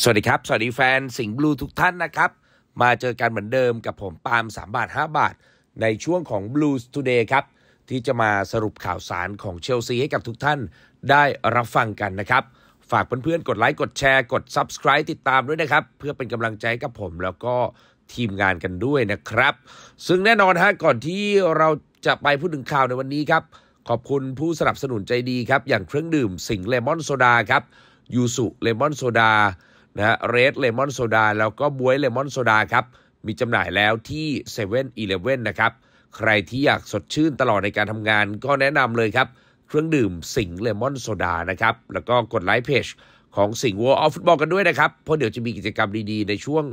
สวัสดีครับ สวัสดีแฟน สิงห์บลูทุกท่านนะครับ มาเจอกันเหมือนเดิมกับผม ปาล์ม3 บาท 5 บาท ในช่วงของ Blues Today ครับ ที่จะมาสรุปข่าวสารของเชลซีให้กับทุกท่านได้รับฟังกันนะครับ ฝากเพื่อนๆกดไลค์กดแชร์กด Subscribe ติดตามด้วยนะครับ เพื่อเป็นกำลังใจกับผมแล้วก็ทีมงานกันด้วยนะครับ ซึ่งแน่นอนฮะก่อนที่เราจะไปพูดถึงข่าวในวันนี้ครับขอบคุณผู้สนับสนุนใจดีครับอย่างเครื่องดื่มสิงเลมอนโซดาครับยูสุเลมอนโซดานะฮะเรดเลมอนโซดาแล้วก็บวยเลมอนโซดาครับ มีจำหน่ายแล้วที่7 e เ e ่ e อเนะครับ ใครที่อยากสดชื่นตลอดในการทำงานก็แนะนำเลยครับ เครื่องดื่มสิงเลมอนโซดานะครับแล้วก็กดไลค์เพจของสิงห์วอลอฟฟุตบอลกันด้วยนะครับ เพราะเดี๋ยวจะมีกิจกรรมดี ๆ ในช่วง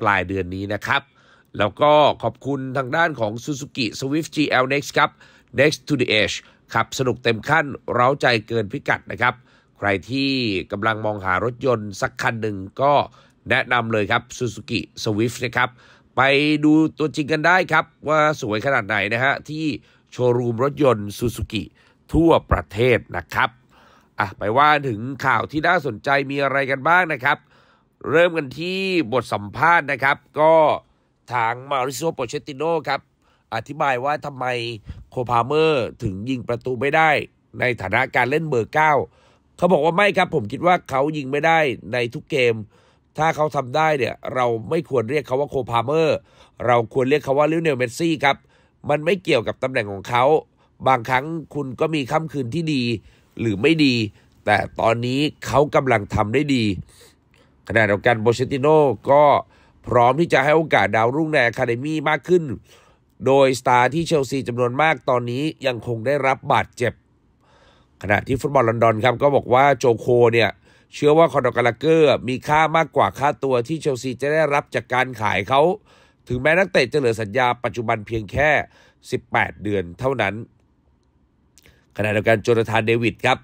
ปลายเดือนนี้นะครับ แล้วก็ขอบคุณทางด้านของ Suzuki Swift GL Next ครับ Next to the Edge ขับ สนุกเต็มขั้น เร้าใจเกินพิกัดนะครับใครที่กำลังมองหารถยนต์สักคันหนึ่งก็แนะนำเลยครับ Suzuki Swift นะครับไปดูตัวจริงกันได้ครับว่าสวยขนาดไหนนะฮะที่โชว์รูมรถยนต์ Suzuki ทั่วประเทศนะครับ อ่ะ ไปว่าถึงข่าวที่น่าสนใจมีอะไรกันบ้างนะครับ เริ่มกันที่บทสัมภาษณ์นะครับ ก็ทางมาริโซโปเชติโนครับ อธิบายว่าทำไมโคพาเมอร์ถึงยิงประตูไม่ได้ในฐานะการเล่นเบอร์เก้าเขาบอกว่าไม่ครับผมคิดว่าเขายิงไม่ได้ในทุกเกม ถ้าเขาทำได้เนี่ยเราไม่ควรเรียกเขาว่าโคพาเมอร์เราควรเรียกเขาว่าลิวเนลเมสซี่ครับมันไม่เกี่ยวกับตำแหน่งของเขา บางครั้งคุณก็มีค่ำคืนที่ดีหรือไม่ดี แต่ตอนนี้เขากำลังทำได้ดีขณะเดียวกันโบเชติโน่ก็พร้อมที่จะให้โอกาสดาวรุ่งในอะคาเดมี่มากขึ้น โดยสตาร์ที่เชลซีจำนวนมาก ตอนนี้ยังคงได้รับบาดเจ็บขณะที่ฟุตบอลลอนดอนครับก็บอกว่าโจโคเนี่ย เชื่อว่าคอนดอกาลาเกอร์มีค่ามากกว่าค่าตัวที่เชลซีจะได้รับจากการขายเขา ถึงแม้นักเตะจะเหลือสัญญาปัจจุบันเพียงแค่ 18 เดือนเท่านั้น ขณะเดียวกันโจนาธานเดวิดครับ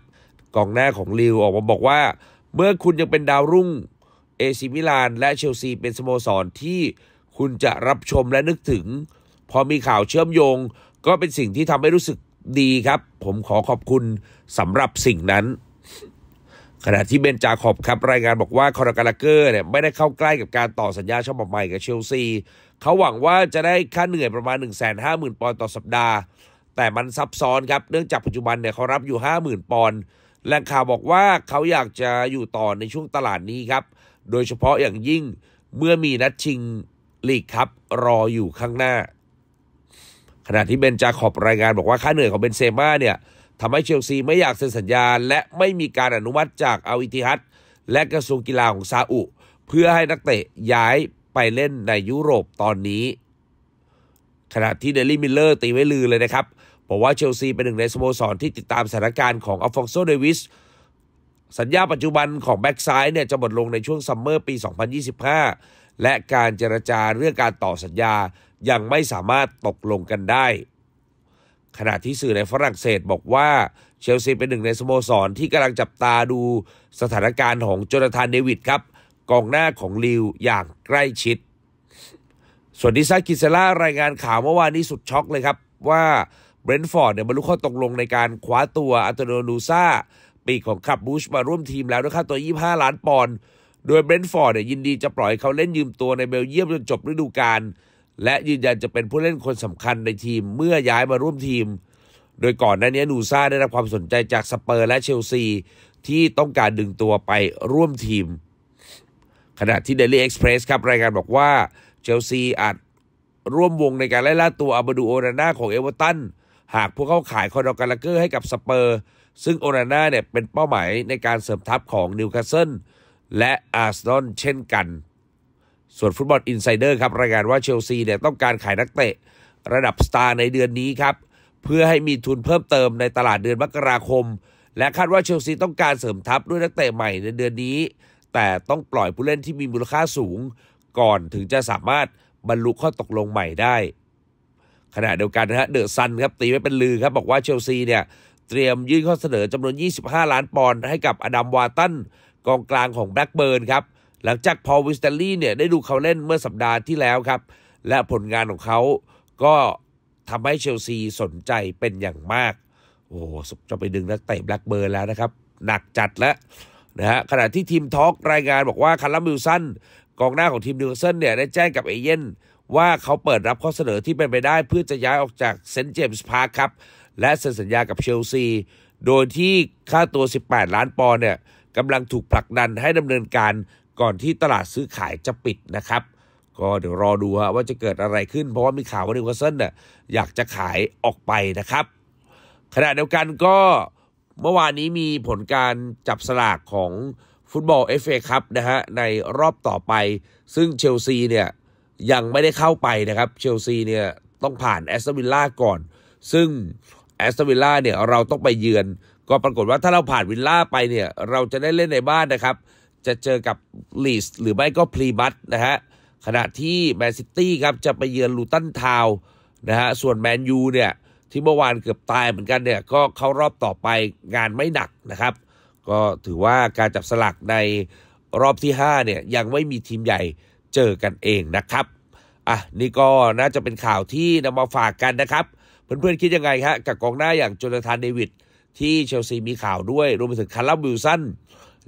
กองหน้าของลิวออกมาบอกว่า เมื่อคุณยังเป็นดาวรุ่งเอซิมิลานและเชลซีเป็นสโมสรที่คุณจะรับชมและนึกถึง พอมีข่าวเชื่อมโยง ก็เป็นสิ่งที่ทำให้รู้สึกดีครับผมขอขอบคุณสำหรับสิ่งนั้น ขณะที่เบนจาขอบครับ รายงานบอกว่า คอร์กาล์เกอร์เนี่ย ไม่ได้เข้าใกล้กับการต่อสัญญาฉบับใหม่กับเชลซี เขาหวังว่าจะได้ค่าเหนื่อยประมาณ 1 5 0 0 0 0 ปอนด์ต่อสัปดาห์ แต่มันซับซ้อนครับเนื่องจากปัจจุบันเนี่ย เขารับอยู่ 50,000 ปอนด์แหล่งข่าวบอกว่าเขาอยากจะอยู่ต่อในช่วงตลาดนี้ครับ โดยเฉพาะอย่างยิ่งเมื่อมีนัดชิงลีกครับรออยู่ข้างหน้าขณะที่เบนจาขอบรายงานบอกว่าค่าเหนื่อยของเบนเซม่าเนี่ยทำให้เชลซีไม่อยากเซ็นสัญญาและไม่มีการอนุมัติจากอาวิธิฮัตและกระทรวงกีฬาของซาอุ เพื่อให้นักเตะ ย้ายไปเล่นในยุโรปตอนนี้ ขณะที่เดลี่มิลเลอร์ตีไว้ลือเลยนะครับบอกว่าเชลซีเป็นหนึ่งในสโมสรที่ติดตามสถานการณ์ของอัลฟองโซเดวิสสัญญาปัจจุบันของแบ็กซ้ายเนี่ยจะหมดลงในช่วงซัมเมอร์ปี 2025และการเจรจาเรื่องการต่อสัญญายังไม่สามารถตกลงกันได้ ขณะที่สื่อในฝรั่งเศสบอกว่าเชลซีเป็นหนึ่งในสโมสรที่กำลังจับตาดูสถานการณ์ของโจนาธานเดวิดครับ กองหน้าของลิวอย่างใกล้ชิด ส่วนดิซากิเซล่า รายงานข่าวเมื่อวานนี้สุดช็อกเลยครับว่าเบรนท์ฟอร์ดเนี่ยบรรลุข้อตกลงในการคว้าตัวอัตโนนูซาปีกของคับบูชมาร่วมทีมแล้วด้วยค่าตัว 25 ล้านปอนด์โดยเบรนท์ฟอร์ดยินดีจะปล่อยเขาเล่นยืมตัวในเบลเยียมจนจบฤดูกาลและยืนยันจะเป็นผู้เล่นคนสำคัญในทีมเมื่อย้ายมาร่วมทีม โดยก่อนหน้านี้ นูซาได้รับความสนใจจากสเปอร์และเชลซี ที่ต้องการดึงตัวไปร่วมทีม ขณะที่ Daily Express ครับรายงานบอกว่า เชลซีอาจร่วมวงในการไล่ล่าตัวอาบดูโอนาน่าของเอเวอร์ตันหากพวกเขาขายคอนดอกาลเกอร์ให้กับสเปอร์ซึ่งโอนาน่าเนี่ยเป็นเป้าหมายในการเสริมทัพของนิวคาสเซิลและอาร์เซนอลเช่นกัน ส่วนฟุตบอลอินไซเดอร์ครับ รายงานว่าเชลซีเนี่ยต้องการขายนักเตะ ระดับสตาร์ในเดือนนี้ครับ เพื่อให้มีทุนเพิ่มเติมในตลาดเดือนมกราคม และคาดว่าเชลซีต้องการเสริมทัพด้วยนักเตะใหม่ในเดือนนี้ แต่ต้องปล่อยผู้เล่นที่มีมูลค่าสูง ก่อนถึงจะสามารถบรรลุข้อตกลงใหม่ได้ขณะเดียวกันนะฮะเดอะซันครับตีไว้เป็นลือครับบอกว่าเชลซีเนี่ยเตรียมยื่นข้อเสนอจำนวน 25 ล้านปอนด์ให้กับอดัมวาตันกองกลางของแบล็กเบิร์นครับ หลังจากพอวิสตตอรี่เนี่ยได้ดูเขาเล่นเมื่อสัปดาห์ที่แล้วครับ และผลงานของเขาก็ทำให้เชลซีสนใจเป็นอย่างมาก โอ้จะไปดึงนักเตะแบล็กเบิร์นแล้วนะครับ หนักจัดแล้วนะฮะ ขณะที่ทีมทอกรายงานบอกว่าคาร์ลมิลสันกองหน้าของทีมนิวเซนเนี่ยได้แจ้งกับเอเย่นว่าเขาเปิดรับข้อเสนอที่เป็นไปได้ เพื่อจะย้ายออกจากเซนต์เจมส์พาร์คครับ และเซ็นสัญญากับเชลซี โดยที่ค่าตัว 18ล้านปอนด์เนี่ยกำลังถูกผลักดันให้ดำเนินการก่อนที่ตลาดซื้อขายจะปิดนะครับ ก็เดี๋ยวรอดูว่าจะเกิดอะไรขึ้นเพราะว่ามีข่าวว่านิวคาสเซิลน่ะอยากจะขายออกไปนะครับขณะเดียวกันก็เมื่อวานนี้มีผลการจับสลากของฟุตบอลเอฟเอคัพนะฮะในรอบต่อไป ซึ่งเชลซีเนี่ยยังไม่ได้เข้าไปนะครับ เชลซีเนี่ยต้องผ่านแอสตันวิลล่าก่อน ซึ่งแอสตันวิลล่าเนี่ยเราต้องไปเยือนก็ปรากฏว่าถ้าเราผ่านวิลล่าไปเนี่ยเราจะได้เล่นในบ้านนะครับ จะเจอกับลีสหรือไม่ก็พรีบัตนะฮะ ขณะที่แมนซิตี้ครับจะไปเยือนลูตันทาวนะฮะ ส่วนแมนยูเนี่ย ที่เมื่อวานเกือบตายเหมือนกันเนี่ยก็เข้ารอบต่อไปงานไม่หนักนะครับ ก็ถือว่าการจับสลักในรอบที่5เนี่ยยังไม่มีทีมใหญ่เจอกันเองนะครับอ่ะนี่ก็น่าจะเป็นข่าวที่นำมาฝากกันนะครับ เพื่อนๆคิดยังไงฮะกับกองหน้าอย่างโจนาธานเดวิดที่เชลซีมีข่าวด้วย รวมไปถึงคาร์ลวิลสัน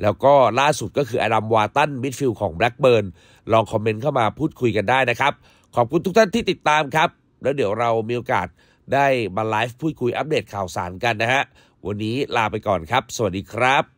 แล้วก็ล่าสุดก็คืออดัมวาตันมิดฟิลด์ของแบล็กเบิร์นลองคอมเมนต์เข้ามาพูดคุยกันได้นะครับ ขอบคุณทุกท่านที่ติดตามครับ แล้วเดี๋ยวเรามีโอกาสได้มาไลฟ์พูดคุยอัปเดตข่าวสารกันนะฮะ วันนี้ลาไปก่อนครับ สวัสดีครับ